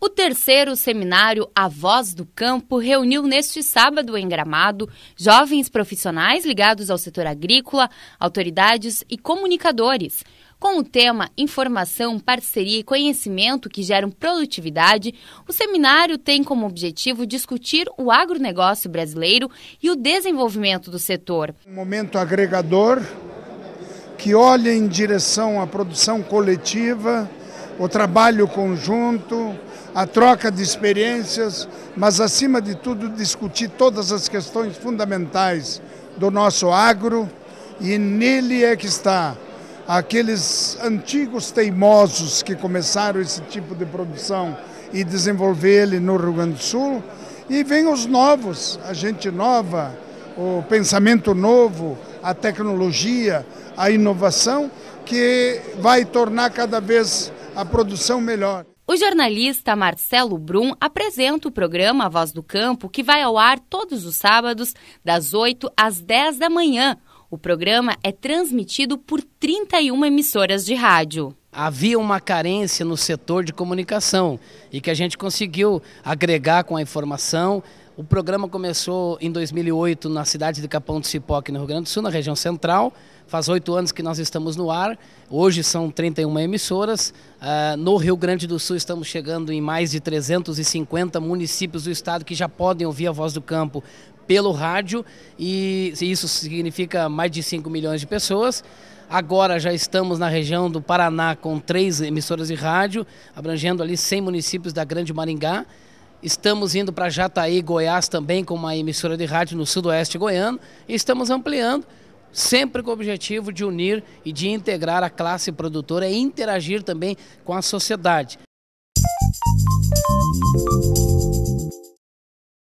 O terceiro seminário A Voz do Campo reuniu neste sábado em Gramado jovens profissionais ligados ao setor agrícola, autoridades e comunicadores, com o tema Informação, Parceria e Conhecimento que geram produtividade, o seminário tem como objetivo discutir o agronegócio brasileiro e o desenvolvimento do setor. Um momento agregador que olha em direção à produção coletiva, o trabalho conjunto, a troca de experiências, mas acima de tudo discutir todas as questões fundamentais do nosso agro e nele é que está aqueles antigos teimosos que começaram esse tipo de produção e desenvolver ele no Rio Grande do Sul e vem os novos, a gente nova, o pensamento novo, a tecnologia, a inovação, que vai tornar cada vez a produção melhor. O jornalista Marcelo Brum apresenta o programa A Voz do Campo, que vai ao ar todos os sábados, das 8 às 10 da manhã. O programa é transmitido por 31 emissoras de rádio havia uma carência no setor de comunicação e que a gente conseguiu agregar com a informação, o programa começou em 2008 na cidade de Capão do Cipó, aqui no Rio Grande do Sul, na região central. Faz oito anos que nós estamos no ar. Hoje são 31 emissoras. Uh, no Rio Grande do Sul estamos chegando em mais de 350 municípios do estado que já podem ouvir a voz do campo pelo rádio. E isso significa mais de 5 milhões de pessoas. Agora já estamos na região do Paraná com três emissoras de rádio, abrangendo ali 100 municípios da Grande Maringá. Estamos indo para Jataí, Goiás também, com uma emissora de rádio no sudoeste goiano. E estamos ampliando, sempre com o objetivo de unir e de integrar a classe produtora e interagir também com a sociedade. Música